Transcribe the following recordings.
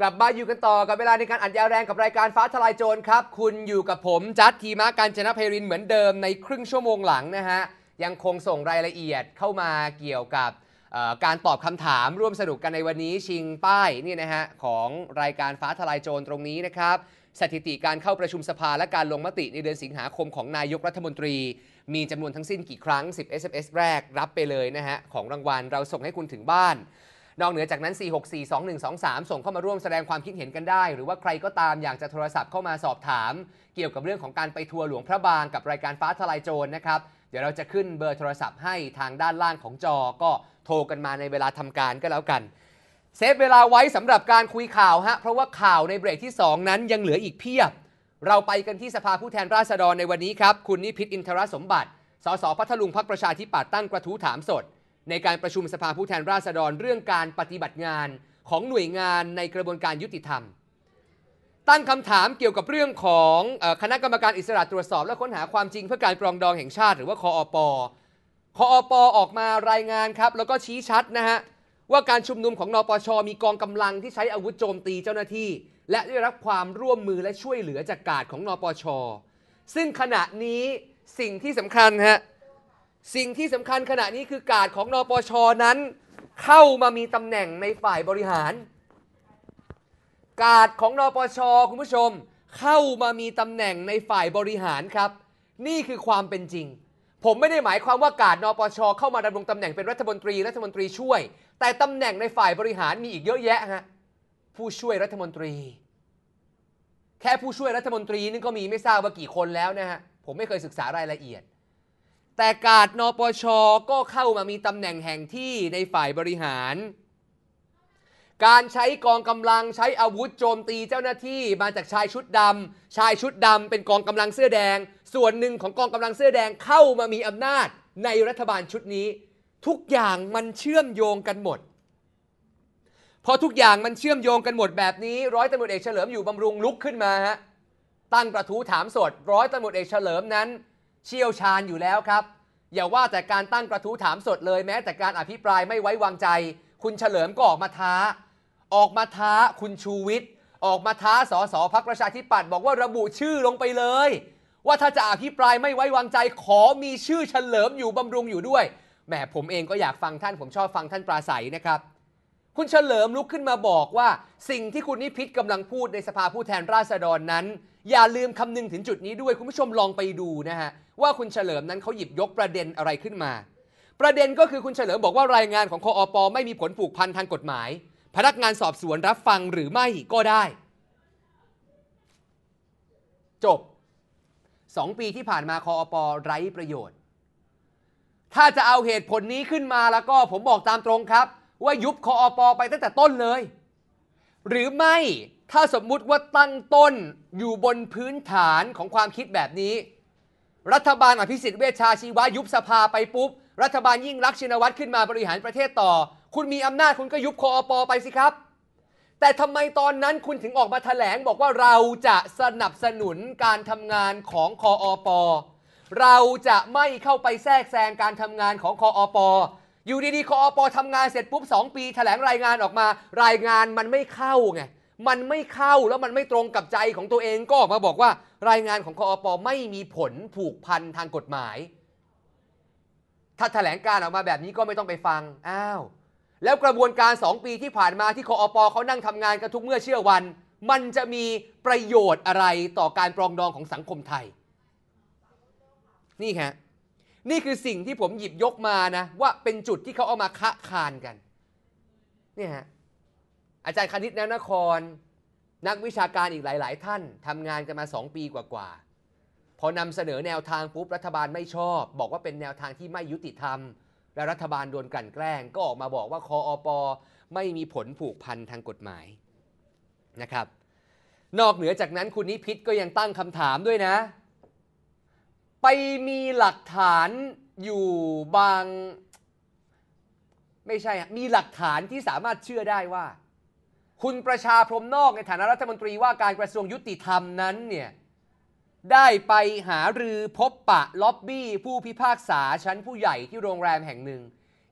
กลับมาอยู่กันต่อกับเวลาในการอัดยาแรงกับรายการฟ้าทลายโจรครับคุณอยู่กับผมจัดทีมาการชนะเพรินเหมือนเดิมในครึ่งชั่วโมงหลังนะฮะยังคงส่งรายละเอียดเข้ามาเกี่ยวกับการตอบคำถามร่วมสนุกกันในวันนี้ชิงป้ายนี่นะฮะของรายการฟ้าทลายโจรตรงนี้นะครับ สถิติการเข้าประชุมสภาและการลงมติในเดือนสิงหาคมของนายกรัฐมนตรี มีจำนวนทั้งสิ้นกี่ครั้ง 10 SMS แรกรับไปเลยนะฮะของรางวัลเราส่งให้คุณถึงบ้านนอกเหนือจากนั้น 4642123 ส่งเข้ามาร่วมแสดงความคิดเห็นกันได้ หรือว่าใครก็ตามอยากจะโทรศัพท์เข้ามาสอบถาม เกี่ยวกับเรื่องของการไปทัวร์หลวงพระบางกับรายการฟ้าทลายโจรนะครับ เดี๋ยวเราจะขึ้นเบอร์โทรศัพท์ให้ทางด้านล่างของจอก็โทรกันมาในเวลาทำการก็แล้วกัน เซฟเวลาไว้สำหรับการคุยข่าวฮะ เพราะว่าข่าวในเบรกที่ 2 นั้นยังเหลืออีกเพียบ เราไปกันที่สภาผู้แทนราษฎรในวันนี้ครับ คุณนิพิษอินทรสมบัติ สสพัทลุงพักประชาธิปัตย์ตั้งกระทู้ถามสดในการประชุมสภาผู้แทนราษฎรเรื่องการปฏิบัติงานของหน่วยงานในกระบวนการยุติธรรม ตั้งคำถามเกี่ยวกับเรื่องของคณะกรรมการอิสระตรวจสอบและค้นหาความจริงเพื่อการปรองดองแห่งชาติหรือว่าคออป คออปออกมารายงานครับแล้วก็ชี้ชัดนะฮะว่าการชุมนุมของนปช มีกองกำลังที่ใช้อาวุธโจมตีเจ้าหน้าที่ และได้รับความร่วมมือและช่วยเหลือจากกาดของนปช ซึ่งขณะนี้สิ่งที่สำคัญฮะสิ่งที่สำคัญขณะนี้คือกาดของนปชนั้นเข้ามามีตำแหน่งในฝ่ายบริหาร กาดของนปชคุณผู้ชม เข้ามามีตำแหน่งในฝ่ายบริหารครับ นี่คือความเป็นจริง ผมไม่ได้หมายความว่ากาดนปชเข้ามาดำรงตำแหน่งเป็นรัฐมนตรีรัฐมนตรีช่วย แต่ตำแหน่งในฝ่ายบริหารมีอีกเยอะแยะฮะผู้ช่วยรัฐมนตรี แค่ผู้ช่วยรัฐมนตรีนี่ก็มีไม่ทราบว่ากี่คนแล้วนะฮะผมไม่เคยศึกษารายละเอียดแต่กาดนปช ก็เข้ามามีตำแหน่งแห่งที่ในฝ่ายบริหาร การใช้กองกำลังใช้อาวุธโจมตีเจ้าหน้าที่ มาจากชายชุดดำชายชุดดำเป็นกองกำลังเสื้อแดง ส่วนหนึ่งของกองกำลังเสื้อแดงเข้ามามีอำนาจ ในรัฐบาลชุดนี้ ทุกอย่างมันเชื่อมโยงกันหมด พอทุกอย่างมันเชื่อมโยงกันหมดแบบนี้ร้อยตำรวจเอกเฉลิมอยู่บำรุงลุกขึ้นมาฮะตั้งประทู้ถามสดร้อยตำรวจเอกเฉลิมนั้นเชี่ยวชาญอยู่แล้วครับ อย่าว่าแต่การตั้งกระทู้ถามสดเลย แม้ แต่การอภิปรายไม่ไว้วางใจ คุณเฉลิมก็ออกมาท้า ออกมาท้าคุณชูวิทย์ออกมาท้าสสพักประชาธิปัตย์บอกว่าระบุชื่อลงไปเลย ว่าถ้าจะอภิปรายไม่ไว้วางใจขอมีชื่อเฉลิมอยู่บำรุงอยู่ด้วยแหมผมเองก็อยากฟังท่าน ผมชอบฟังท่านปราศัยนะครับ คุณเฉลิมลุกขึ้นมาบอกว่า สิ่งที่คุณนิพิษกำลังพูดในสภาผู้แทนราษฎรนั้นอย่าลืมคำนึงถึงจุดนี้ด้วย คุณผู้ชมลองไปดูนะฮะ ว่าคุณเฉลิมนั้นเขาหยิบยกประเด็นอะไรขึ้นมา ประเด็นก็คือคุณเฉลิมบอกว่ารายงานของคออปอไม่มีผลผูกพันทางกฎหมาย พนักงานสอบสวนรับฟังหรือไม่ก็ได้จบ 2 ปีที่ผ่านมาคออปอไร้ประโยชน์ ถ้าจะเอาเหตุผลนี้ขึ้นมาแล้วก็ผมบอกตามตรงครับ ว่ายุบคออปอไปตั้งแต่ต้นเลย หรือไม่ถ้าสมมุติว่าตั้งต้นอยู่บนพื้นฐานของความคิดแบบนี้ รัฐบาลอภิสิทธิ์เวชาชีวะ ยุบสภาไปปุ๊บ รัฐบาลยิ่งรักชินวัตรขึ้นมาบริหารประเทศต่อ คุณมีอำนาจคุณก็ยุบคอปอไปสิครับ แต่ทำไมตอนนั้นคุณถึงออกมาถแถลง บอกว่าเราจะสนับสนุนการทำงานของคออปอเราจะไม่เข้าไปแทรกแซงการทำงานของคออปออยู่ดีๆคออปอทำงานเสร็จปุ๊บ 2 ปีถแถลงรายงานออกมา รายงานมันไม่เข้าไงมันไม่เข้าแล้วมันไม่ตรงกับใจของตัวเองก็ออกมาบอกว่ารายงานของคอปไม่มีผลผูกพันทางกฎหมาย ถ้าแถลงการออกมาแบบนี้ก็ไม่ต้องไปฟังอ้าวแล้วกระบวนการสองปีที่ผ่านมาที่คอปเขานั่งทำงานกันทุกเมื่อเชื่อวัน มันจะมีประโยชน์อะไรต่อการปรองดองของสังคมไทย นี่ฮะนี่คือสิ่งที่ผมหยิบยกมานะ ว่าเป็นจุดที่เขาเอามาคะคานกันเนี่ยฮะอาจารย์คณิตแนวนคร นักวิชาการอีกหลาย ๆ ท่านทำงานกันมา 2 ปีกว่าๆพอนำเสนอแนวทางปุ๊บ รัฐบาลไม่ชอบ บอกว่าเป็นแนวทางที่ไม่ยุติธรรม และรัฐบาลโดนกลั่นแกล้ง ก็ออกมาบอกว่าคออปอไม่มีผลผูกพันทางกฎหมายนะครับ นอกเหนือจากนั้นคุณนิพิษก็ยังตั้งคำถามด้วยนะ ไปมีหลักฐานอยู่บางไม่ใช่มีหลักฐานที่สามารถเชื่อได้ว่าคุณประชาพรมนอกในฐานะรัฐมนตรีว่าการกระทรวงยุติธรรมนั้นเนี่ย ได้ไปหารือพบปะล็อบบี้ ผู้พิพากษาชั้นผู้ใหญ่ที่โรงแรมแห่งหนึ่ง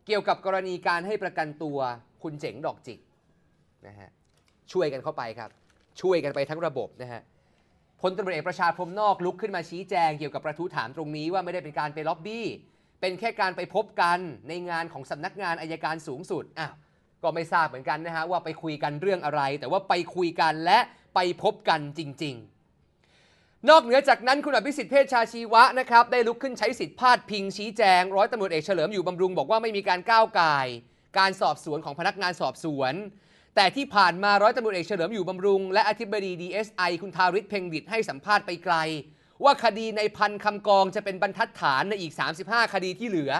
เกี่ยวกับกรณีการให้ประกันตัวคุณเจ๋งดอกจิกนะฮะช่วยกันเข้าไปครับ ช่วยกันไปทั้งระบบนะฮะพลตำรวจเอกประชาพรมนอกลุกขึ้นมาชี้แจงเกี่ยวกับประทุถามตรงนี้ว่าไม่ได้เป็นการไปล็อบบี้เป็นแค่การไปพบกันในงานของสำนักงานอายการสูงสุดอ้าวก็ไม่ทราบเหมือนกัน นะฮะ ว่าไปคุยกันเรื่องอะไร แต่ว่าไปคุยกันและไปพบกันจริงๆ นอกเหนือจากนั้นคุณอภิสิทธิ์เพชชาชีวะนะครับ ได้ลุกขึ้นใช้สิทธิพาดพิงชี้แจงร้อยตำรวจเอกเฉลิมอยู่บำรุง บอกว่าไม่มีการก้าวไก่การสอบสวนของพนักงานสอบสวน แต่ที่ผ่านมาร้อยตำรวจเอกเฉลิมอยู่บำรุงและอธิบดีดีเอสไอคุณทาริศเพ่งดิตให้สัมภาษณ์ไปไกล ว่าคดีในพันคำกองจะเป็นบรรทัดฐานในอีก 35 คดีที่เหลือ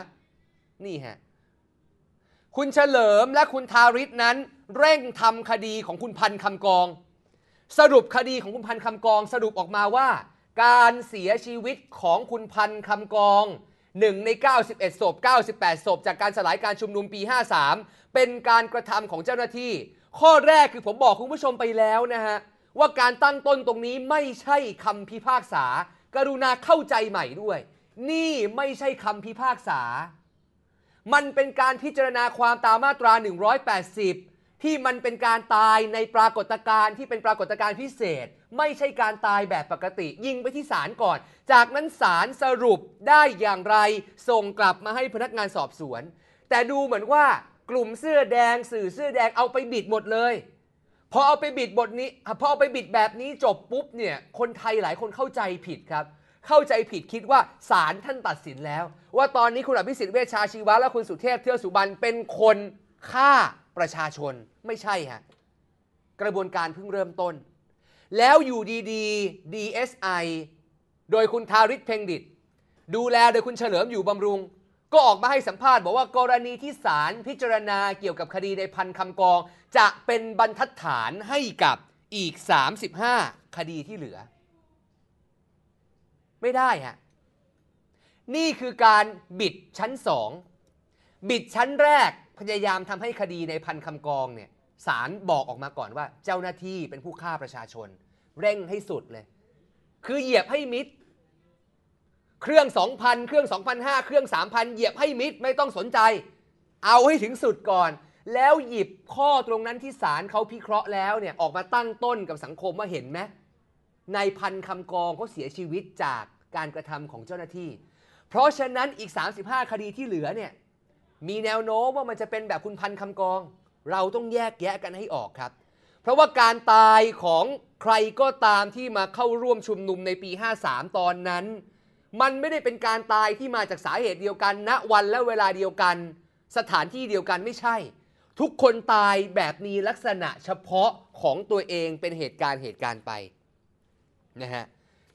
นี่ฮะคุณเฉลิมและคุณทาริศนั้นเร่งทำคดีของคุณพันคำกอง สรุปคดีของคุณพันคำกอง สรุปออกมาว่า การเสียชีวิตของคุณพันคำกองหนึ่งใน 91ศพ98ศพจากการสลายการชุมนุมปี53เป็นการกระทำของเจ้าหน้าที่ ข้อแรกคือผมบอกคุณผู้ชมไปแล้วนะฮะ ว่าการตั้งต้นตรงนี้ไม่ใช่คำพิพากษา กรุณาเข้าใจใหม่ด้วย นี่ไม่ใช่คำพิพากษามันเป็นการพิจารณาความตามมาตรา 180 ที่มันเป็นการตายในปรากฏการณ์ที่เป็นปรากฏการณ์พิเศษ ไม่ใช่การตายแบบปกติ ยิงไปที่ศาลก่อน จากนั้นศาลสรุปได้อย่างไรส่งกลับมาให้พนักงานสอบสวน แต่ดูเหมือนว่ากลุ่มเสื้อแดงสื่อเสื้อแดง เอาไปบิดหมดเลยพอเอาไปบิดบทนี้พอเอาไปบิดแบบนี้จบปุ๊บเนี่ย คนไทยหลายคนเข้าใจผิดครับเข้าใจผิดคิดว่าศาลท่านตัดสินแล้ว ว่าตอนนี้คุณอภิสิทธิ์เวชชาชีวะและคุณสุเทพเทือกสุบรรณเป็นคนฆ่าประชาชนไม่ใช่ฮะ กระบวนการเพิ่งเริ่มต้น แล้วอยู่ดีดอ DSI โดยคุณทาริศเพ็งดิตดูแลโดยคุณเฉลิมอยู่บำรุง ก็ออกมาให้สัมภาษณ์ บอกว่ากรณีที่ศาลพิจารณาเกี่ยวกับคดีในพันคำกอง จะเป็นบรรทัดฐานให้กับอีก 35 คดีที่เหลือไม่ได้ฮะ นี่คือการบิดชั้นสอง บิดชั้นแรก พยายามทำให้คดีในพันคำกองเนี่ยสารบอกออกมาก่อนว่าเจ้าหน้าที่เป็นผู้ฆ่าประชาชน เร่งให้สุดเลย คือเหยียบให้มิด เครื่อง 2,000เครื่อง2,500เครื่อง3,000เหยียบให้มิด ไม่ต้องสนใจ เอาให้ถึงสุดก่อน แล้วหยิบข้อตรงนั้นที่สารเขาพิเคราะห์แล้วเนี่ยออกมาตั้งต้นกับสังคมว่าเห็นไหมในพันคำกองเขาเสียชีวิตจากการกระทำของเจ้าหน้าที่ เพราะฉะนั้นอีก 35 คดีที่เหลือเนี่ยมีแนวโน้มว่ามันจะเป็นแบบคุณพันคำกอง เราต้องแยกแยะกันให้ออกครับ เพราะว่าการตายของใครก็ตามที่มาเข้าร่วมชุมนุมในปี 53 ตอนนั้น มันไม่ได้เป็นการตายที่มาจากสาเหตุเดียวกันณนะวันและเวลาเดียวกัน สถานที่เดียวกันไม่ใช่ ทุกคนตายแบบมีลักษณะเฉพาะของตัวเองเป็นเหตุการณ์เหตุการณ์ไปนะฮะ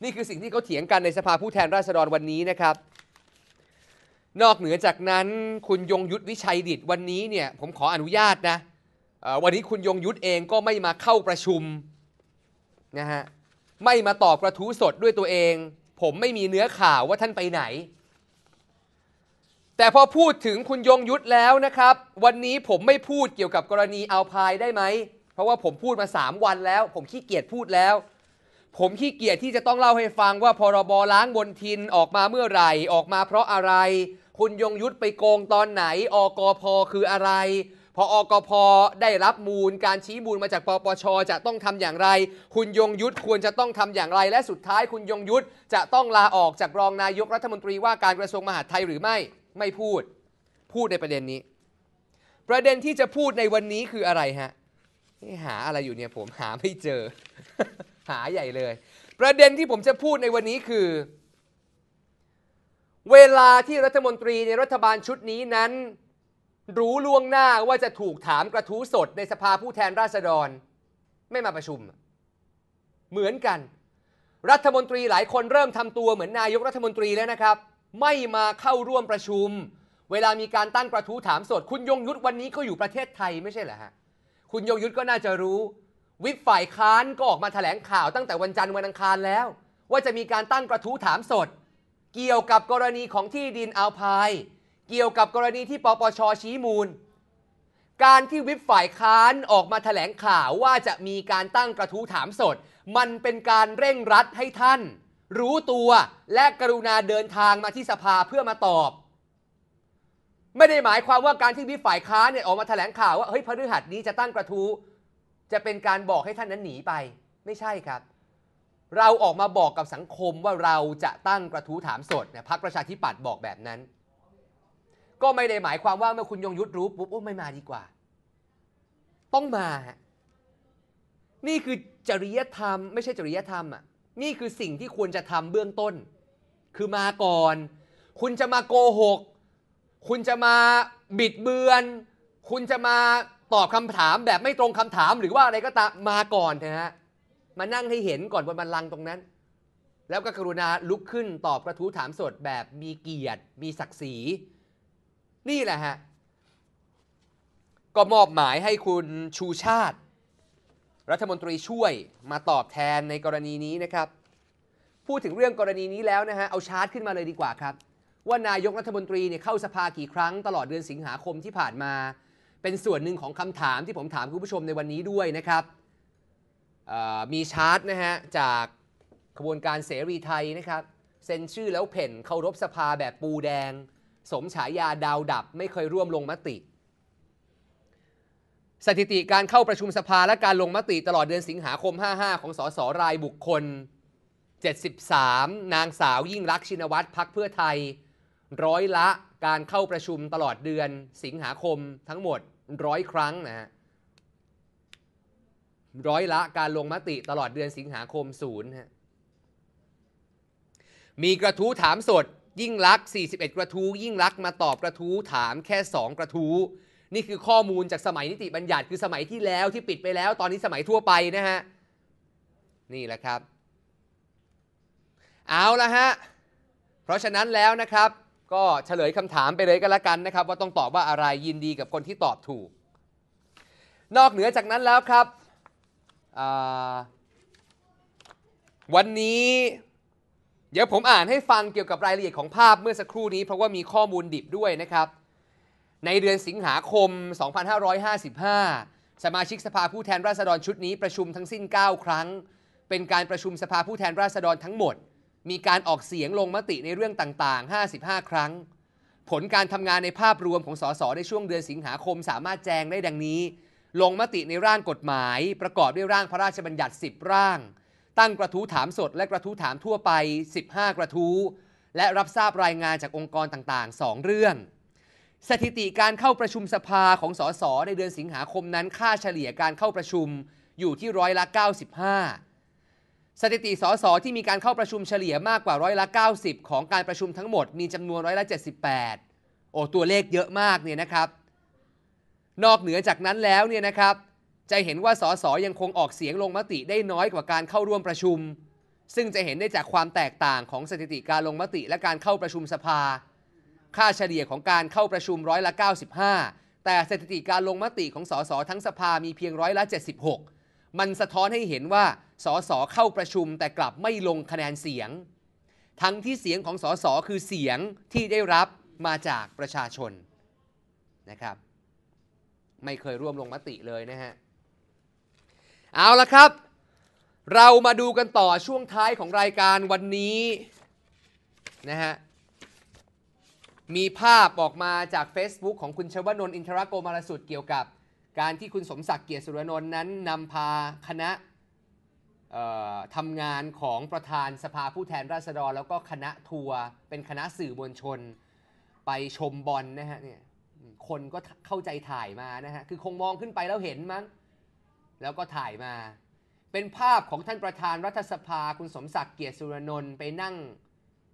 นี่คือสิ่งที่เขาเถียงกันในสภาผู้แทนราษฎรวันนี้นะครับ นอกเหนือจากนั้นคุณยงยุทธวิชัยดิตวันนี้เนี่ยผมขออนุญาตนะวันนี้คุณยงยุทธเองก็ไม่มาเข้าประชุมนะฮะไม่มาตอบกระทู้สดด้วยตัวเอง ผมไม่มีเนื้อข่าวว่าท่านไปไหน แต่พอพูดถึงคุณยงยุทธแล้วนะครับ วันนี้ผมไม่พูดเกี่ยวกับกรณีเอาพายได้ไหมเพราะว่าผมพูดมา 3 วันแล้ว ผมขี้เกียจพูดแล้วผมขี้เกียจที่จะต้องเล่าให้ฟังว่าพรบล้างบนทินออกมาเมื่อไหร่ออกมาเพราะอะไร คุณยงยุทธไปโกงตอนไหนอกพคืออะไร พออกพได้รับมูลการชี้มูลมาจากปปชจะต้องทำอย่างไร คุณยงยุทธควรจะต้องทำอย่างไร และสุดท้ายคุณยงยุทธจะต้องลาออกจากรองนายกรัฐมนตรีว่าการกระทรวงมหาดไทยหรือไม่ไม่พูดพูดในประเด็นนี้ ประเด็นที่จะพูดในวันนี้คืออะไรฮะหาอะไรอยู่เนี่ยผมหาไม่เจอหาใหญ่เลย ประเด็นที่ผมจะพูดในวันนี้คือ เวลาที่รัฐมนตรีในรัฐบาลชุดนี้นั้นรู้ล่วงหน้าว่าจะถูกถามกระทู้สดในสภาผู้แทนราษฎร ไม่มาประชุม เหมือนกัน รัฐมนตรีหลายคนเริ่มทำตัวเหมือนนายกรัฐมนตรีแล้วนะครับ ไม่มาเข้าร่วมประชุม เวลามีการตั้งกระทู้ถามสด คุณยงยุทธวันนี้ก็อยู่ประเทศไทยไม่ใช่เหรอฮะคุณยงยุทธก็น่าจะรู้วิปฝ่ายค้านก็ออกมาแถลงข่าวตั้งแต่วันจันทร์วันอังคารแล้ว ว่าจะมีการตั้งกระทู้ถามสด เกี่ยวกับกรณีของที่ดินอาลพายเกี่ยวกับกรณีที่ปปชชี้มูล การที่วิปฝ่ายค้านออกมาแถลงข่าวว่าจะมีการตั้งกระทู้ถามสด มันเป็นการเร่งรัดให้ท่าน รู้ตัวและกรุณาเดินทางมาที่สภาเพื่อมาตอบ ไม่ได้หมายความว่าการที่วิปฝ่ายค้านเนี่ยออกมาแถลงข่าวว่าเฮ้ยพฤหัสนี้จะตั้งกระทู้จะเป็นการบอกให้ท่านนั้นหนีไป ไม่ใช่ครับ เราออกมาบอกกับสังคมว่าเราจะตั้งกระทู้ถามสดเนี่ยพักประชาธิปัตย์บอกแบบนั้น ก็ไม่ได้หมายความว่าเมื่อคุณยงยุทธรู้ปุ๊บโอ้ไม่มาดีกว่า ต้องมาฮะนี่คือจริยธรรม ไม่ใช่จริยธรรมอ่ะนี่คือสิ่งที่ควรจะทำเบื้องต้น คือมาก่อน คุณจะมาโกหก คุณจะมาบิดเบือน คุณจะมาตอบคำถามแบบไม่ตรงคำถามหรือว่าอะไรก็ตามมาก่อนนะฮะมานั่งให้เห็นก่อนบนบันลังตรงนั้น แล้วก็กรุณาลุกขึ้นตอบกระทู้ถามสดแบบมีเกียรติ มีศักดิ์ศรี นี่แหละฮะก็มอบหมายให้คุณชูชาติ รัฐมนตรีช่วยมาตอบแทนในกรณีนี้นะครับ พูดถึงเรื่องกรณีนี้แล้วนะฮะเอาชาร์จขึ้นมาเลยดีกว่าครับว่านายกรัฐมนตรีเนี่ยเข้าสภากี่ครั้งตลอดเดือนสิงหาคมที่ผ่านมาเป็นส่วนหนึ่งของคำถามที่ผมถามคุณผู้ชมในวันนี้ด้วยนะครับ มีชาร์ตนะฮะจากขบวนการเสรีไทยนะครับ เซ็นชื่อแล้วเพ่นเคารพสภาแบบปูแดง สมฉายาดาวดับไม่เคยร่วมลงมติ สถิติการเข้าประชุมสภาและการลงมติตลอดเดือนสิงหาคม 55 ของสสรายบุคคล 73 นางสาวยิ่งรักชินวัตรพักเพื่อไทย ร้อยละการเข้าประชุมตลอดเดือนสิงหาคมทั้งหมดร้อยครั้งนะฮะร้อยละการลงมติตลอดเดือนสิงหาคมศูนย์ฮะมีกระทู้ถามสด ยิ่งลักษ41 กระทู้ยิ่งลักษ์มาตอบกระทู้ถามแค่ 2 กระทู้นี่คือข้อมูลจากสมัยนิติบัญญัติคือสมัยที่แล้วที่ปิดไปแล้วตอนนี้สมัยทั่วไปนะฮะนี่แหละครับเอาละฮะเพราะฉะนั้นแล้วนะครับก็เฉลยคำถามไปเลยก็แล้วกันนะครับ ว่าต้องตอบว่าอะไรยินดีกับคนที่ตอบถูก นอกเหนือจากนั้นแล้วครับ วันนี้ เดี๋ยวผมอ่านให้ฟังเกี่ยวกับรายละเอียดของภาพเมื่อสักครู่นี้ เพราะว่ามีข้อมูลดิบด้วยนะครับ ในเดือนสิงหาคม 2555 สมาชิกสภาผู้แทนราษฎรชุดนี้ประชุมทั้งสิ้น 9 ครั้ง เป็นการประชุมสภาผู้แทนราษฎรทั้งหมดมีการออกเสียงลงมติในเรื่องต่างๆ 55 ครั้ง ผลการทำงานในภาพรวมของสสในช่วงเดือนสิงหาคมสามารถแจ้งได้ดังนี้ ลงมติในร่างกฎหมาย ประกอบด้วยร่างพระราชบัญญัติ 10 ร่าง ตั้งกระทู้ถามสดและกระทู้ถามทั่วไป 15 กระทู้ และรับทราบรายงานจากองค์กรต่างๆ 2 เรื่อง สถิติการเข้าประชุมสภาของสส ในเดือนสิงหาคมนั้น ค่าเฉลี่ยการเข้าประชุมอยู่ที่ร้อยละ95สถิติสอสอที่มีการเข้าประชุมเฉลี่ยมากกว่าร้อยละ 90 ของการประชุมทั้งหมดมีจำนวนร้อยละ78 โอ้ ตัวเลขเยอะมากเนี่ยนะครับ นอกเหนือจากนั้นแล้วเนี่ยนะครับจะเห็นว่าสอสอยังคงออกเสียงลงมติได้น้อยกว่าการเข้าร่วมประชุม ซึ่งจะเห็นได้จากความแตกต่างของสถิติการลงมติและการเข้าประชุมสภาค่าเฉลี่ยของการเข้าประชุมร้อยละ 95 แต่สถิติการลงมติของสอสอทั้งสภามีเพียงร้อยละ 76 มันสะท้อนให้เห็นว่าสสเข้าประชุมแต่กลับไม่ลงคะแนนเสียง ทั้งที่เสียงของสสคือเสียงที่ได้รับมาจากประชาชนนะครับ ไม่เคยร่วมลงมติเลยนะฮะ เอาละครับ เรามาดูกันต่อช่วงท้ายของรายการวันนี้นะฮะมีภาพออกมาจาก Facebook ของคุณชวนนท์อินทรโกมารสุดเกี่ยวกับการที่คุณสมศักดิ์เกียรติสุรนนท์นั้นนำพาคณะทำงานของประธานสภาผู้แทนราษฎร แล้วก็คณะทัวร์เป็นคณะสื่อมวลชน ไปชมบอลนะฮะเนี่ยคนก็เข้าใจถ่ายมานะฮะ คือคงมองขึ้นไปแล้วเห็นมั้ง แล้วก็ถ่ายมา เป็นภาพของท่านประธานรัฐสภาคุณสมศักดิ์เกียรติสุรนนท์ไปนั่ง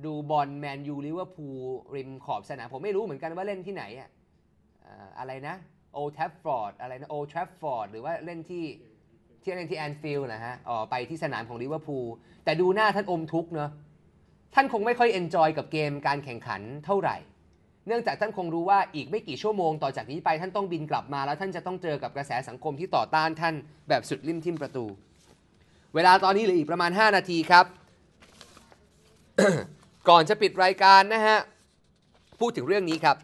ดูบอลแมนยูลิเวอร์พูลริมขอบสนามผมไม่รู้เหมือนกันว่าเล่นที่ไหน อะอะไรนะโอทฟฟอร์ดอะไรนะโอทฟฟอร์ดหรือว่าเล่นที่ที่นั่นที่แอนฟิลด์นะฮะอ๋อไปที่สนามของลิเวอร์พูล แต่ดูหน้าท่านอมทุกเนาะท่านคงไม่ค่อยเอนจอยกับเกมการแข่งขันเท่าไหร่ เนื่องจากท่านคงรู้ว่าอีกไม่กี่ชั่วโมงต่อจากนี้ไปท่านต้องบินกลับมาแล้วท่านจะต้องเจอกับกระแสสังคมที่ต่อต้านท่านแบบสุดริมทิมประตู เวลาตอนนี้เหลืออีกประมาณ 5 นาทีครับ ก่อนจะปิดรายการนะฮะ พูดถึงเรื่องนี้ครับ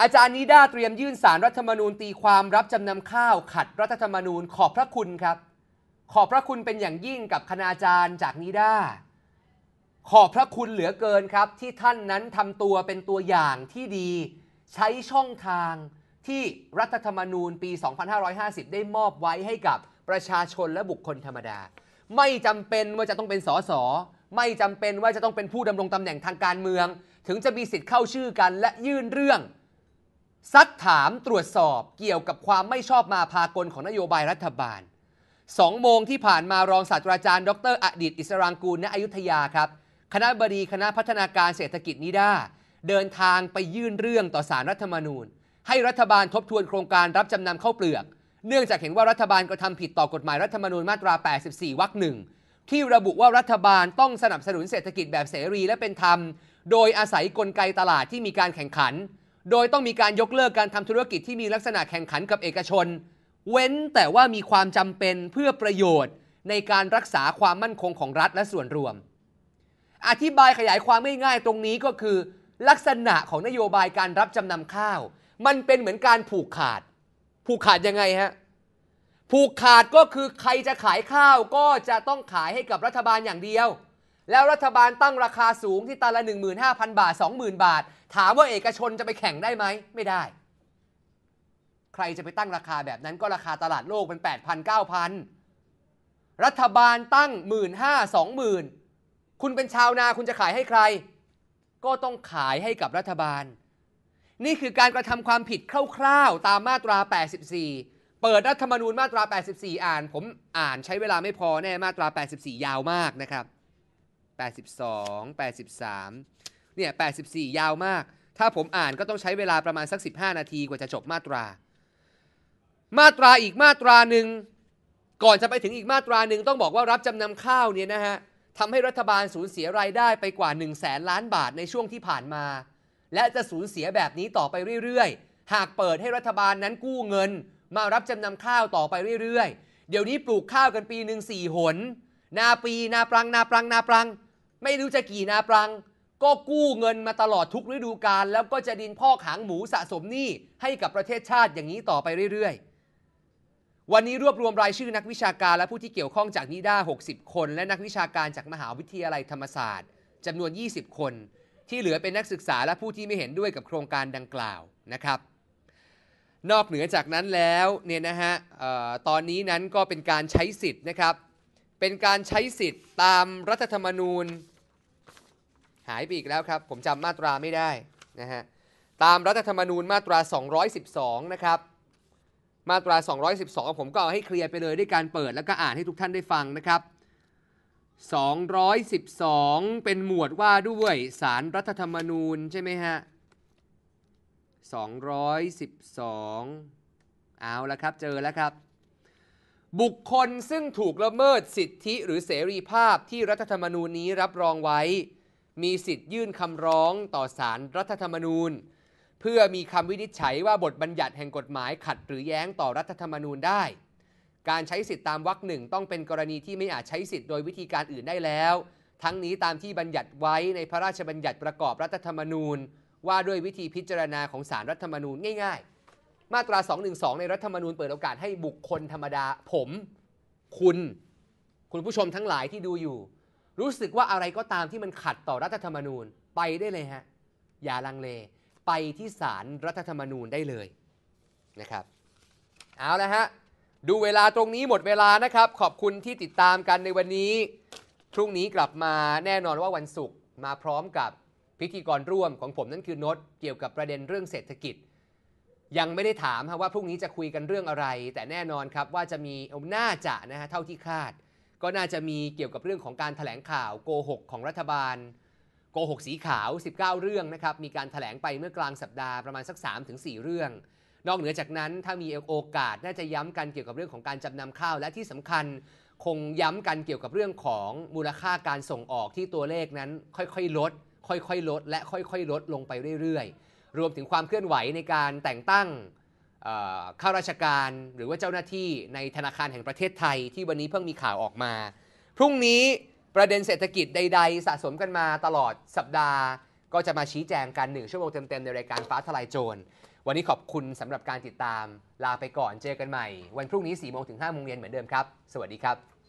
อาจารย์นิด้าเตรียมยื่นสารรัฐธรรมนูญตีความรับจำนำข้าวขัดรัฐธรรมนูญขอบพระคุณครับ ขอบพระคุณเป็นอย่างยิ่งกับคณาจารย์จากนิด้าขอบพระคุณเหลือเกินครับ ที่ท่านนั้นทำตัวเป็นตัวอย่างที่ดี ใช้ช่องทางที่รัฐธรรมนูญปี 2550 ได้มอบไว้ให้กับประชาชนและบุคคลธรรมดา ไม่จำเป็นว่าจะต้องเป็นสสไม่จำเป็นว่าจะต้องเป็นผู้ดำรงตำแหน่งทางการเมือง ถึงจะมีสิทธิ์เข้าชื่อกันและยื่นเรื่องซักถามตรวจสอบเกี่ยวกับความไม่ชอบมาพากลของนโยบายรัฐบาล สองโมงที่ผ่านมารองศาสตราจารย์ดรอดิตอิสรางกูลณอยุธยาครับ คณะบดีคณะพัฒนาการเศรษฐกิจนิด้า เดินทางไปยื่นเรื่องต่อสารรัฐมนูญ ให้รัฐบาลทบทวนโครงการรับจำนำข้าวเปลือก เนื่องจากเห็นว่ารัฐบาลกระทำผิดต่อกฎหมายรัฐมนูญมาตรา84วรรคหนึ่ง ที่ระบุว่ารัฐบาลต้องสนับสนุนเศรษฐกิจแบบเสรีและเป็นธรรม โดยอาศัยกลไกตลาดที่มีการแข่งขันโดยต้องมีการยกเลิกการ ทำ ธุรกิจที่มีลักษณะแข่งขันกับเอกชน เว้นแต่ว่ามีความ จำเป็นเพื่อประโยชน์ในการรักษาความมั่นคงของรัฐและส่วนรวม อธิบายขยายความง่ายๆตรงนี้ก็คือลักษณะของนโยบายการรับ จำนำข้าว มันเป็นเหมือนการผูกขาด ผูกขาดยังไงฮะผูกขาดก็คือใครจะขายข้าวก็จะต้องขายให้กับรัฐบาลอย่างเดียวแล้วรัฐบาลตั้งราคาสูงที่ตันละ15,000 บาท20,000 บาท ถามว่าเอกชนจะไปแข่งได้ไหม ไม่ได้ ใครจะไปตั้งราคาแบบนั้นก็ราคาตลาดโลกเปัน8,000 9,000 รัฐบาลตั้ง 15,000 20,000 คุณเป็นชาวนาคุณจะขายให้ใคร ก็ต้องขายให้กับรัฐบาล นี่คือการกระทำความผิดคร่าวๆตามมาตรา 84 เปิดรัฐธรรมนูญมาตรา84 อ่าน ผมอ่านใช้เวลาไม่พอแน่มาตรา 84 ยาวมากนะครับ82 83เนี่ย84 ยาวมาก ถ้าผมอ่านก็ต้องใช้เวลาประมาณสัก 15 นาทีกว่าจะจบมาตรา มาตราอีกมาตราหนึ่ง ก่อนจะไปถึงอีกมาตราหนึ่งต้องบอกว่ารับจำนำข้าวเนี่ยนะฮะทำให้รัฐบาลสูญเสียรายได้ไปกว่า 1 0 0 0 0แสนล้านบาทในช่วงที่ผ่านมา และจะสูญเสียแบบนี้ต่อไปเรื่อยๆ หากเปิดให้รัฐบาลนั้นกู้เงิน มารับจำนำข้าวต่อไปเรื่อยๆเดี๋ยวนี้ปลูกข้าวกันปีหนึ่งสี่หน นาปีนาปรังนาปรังนาปรังไม่รู้จะกี่นาปรัง ก็กู้เงินมาตลอดทุกฤดูกาลแล้วก็จะดินพ่อขางหมูสะสมหนี้ ให้กับประเทศชาติอย่างนี้ต่อไปเรื่อยๆ วันนี้รวบรวมรายชื่อนักวิชาการ และผู้ที่เกี่ยวข้องจากนิด้า 60 คน และนักวิชาการจากมหาวิทยาลัยธรรมศาสตร์จำนวน 20 คนที่เหลือเป็นนักศึกษาและผู้ที่ไม่เห็นด้วยกับโครงการดังกล่าวนะครับ นอกเหนือจากนั้นแล้วเนี่ยนะฮะออตอนนี้นั้นก็เป็นการใช้สิทธิ์นะครับเป็นการใช้สิทธิ์ตามรัฐธรรมนูญายไปอีกแล้วครับ ผมจำมาตราไม่ได้นะฮะ ตามรัฐธรรมนูญมาตรา212นะครับ มาตรา 212ผมก็เอาให้เคลียร์ไปเลยด้วยการเปิดแล้วก็อ่านให้ทุกท่านได้ฟังนะครับ212 เป็นหมวดว่าด้วยสารรัฐธรรมนูญใช่ไหมฮะ212เอาละครับ เจอแล้วครับ บุคคลซึ่งถูกละเมิดสิทธิหรือเสรีภาพที่รัฐธรรมนูญนี้รับรองไว้มีสิทธิ์ยื่นคำร้องต่อศาลรรัฐธรรมนูญ เพื่อมีคำวินิจฉัย ว่าบทบัญญัติแห่งกฎหมายขัดหรือแย้งต่อรัฐธรรมนูญได้ การใช้สิทธิตามวรรคหนึ่งต้องเป็นกรณีที่ไม่อาจใช้สิทธิโดยวิธีการอื่นได้แล้ว ทั้งนี้ตามที่บัญญัติไว้ในพระราชบัญญัติประกอบรัฐธรรมนูญ ว่าด้วยวิธีพิจารณาของศาลรรัฐธรรมนูญง่าย ๆมาตรา212ในรัฐธรรมนูญเปิดโอกาสให้บุคคลธรรมดาผม คุณ คุณผู้ชมทั้งหลายที่ดูอยู่รู้สึกว่าอะไรก็ตามที่มันขัดต่อรัฐธรรมนูญไปได้เลยฮะ อย่าลังเล ไปที่ศาลรรัฐธรรมนูญได้เลยนะครับเอาละฮะ ดูเวลาตรงนี้หมดเวลานะครับ ขอบคุณที่ติดตามกันในวันนี้พรุ่งนี้กลับมาแน่นอนว่าวันศุกร์มาพร้อมกับพิธีกรร่วมของผมนั่นคือโน้ตเกี่ยวกับประเด็นเรื่องเศรษฐกิจ ยังไม่ได้ถามว่าพรุ่งนี้จะคุยกันเรื่องอะไร แต่แน่นอนครับว่าจะมีน่าจะนะฮะเท่าที่คาดก็น่าจะมีเกี่ยวกับเรื่องของการถแถลงข่าวโกหกของรัฐบาลโกหกสีขาว 19 เรื่องนะครับ มีการถแถลงไปเมื่อกลางสัปดาห์ประมาณสัก3สเรื่อง นอกเหนือจากนั้นถ้ามีโอกาสน่าจะย้ำกันเกี่ยวกับเรื่องของการจานำข้าวและที่สำคัญคงย้ำกันเกี่ยวกับเรื่องของมูลค่าการส่งออกที่ตัวเลขนั้น ค่อยๆลด ค่อยๆ ลดและค่อย ๆ ลดลงไปเรื่อย ๆ รวมถึงความเคลื่อนไหวในการแต่งตั้งข้าราชการหรือว่าเจ้าหน้าที่ในธนาคารแห่งประเทศไทยที่วันนี้เพิ่งมีข่าวออกมา พรุ่งนี้ประเด็นเศรษฐกิจใด ๆ สะสมกันมาตลอดสัปดาห์ ก็จะมาชี้แจงกันหนึ่งชั่วโมงเต็ม ๆ ในรายการฟ้าทลายโจรวันนี้ขอบคุณสำหรับการติดตามลาไปก่อนเจอกันใหม่ วันพรุ่งนี้4โมงถึง5โมงเย็นเหมือนเดิมครับ สวัสดีครับ